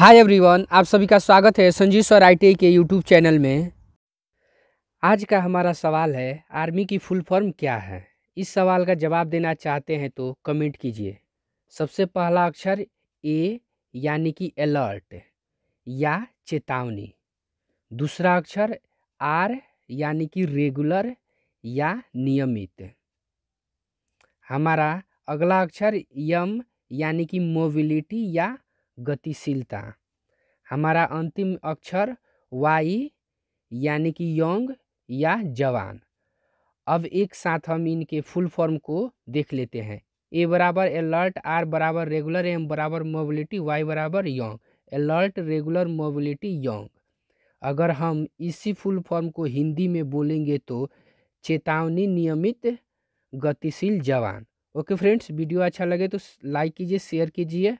hi everyone आप सभी का स्वागत है संजीव सर आई के यूट्यूब चैनल में आज का हमारा सवाल है आर्मी की फुल फॉर्म क्या है इस सवाल का जवाब देना चाहते हैं तो कमेंट कीजिए सबसे पहला अक्षर ए यानी कि अलर्ट या चेतावनी दूसरा अक्षर आर यानी कि रेगुलर या नियमित हमारा अगला अक्षर यम यानी कि मोबिलिटी या गतिशीलता हमारा अंतिम अक्षर वाई यानी कि यंग या जवान अब एक साथ हम इनके फुल फॉर्म को देख लेते हैं ए बराबर अलर्ट आर बराबर रेगुलर एम बराबर मोबिलिटी वाई बराबर young alert regular mobility young अगर हम इसी फुल फॉर्म को हिंदी में बोलेंगे तो चेतावनी नियमित गतिशील जवान ओके फ्रेंड्स वीडियो अच्छा लगे तो लाइक कीजिए शेयर कीजिए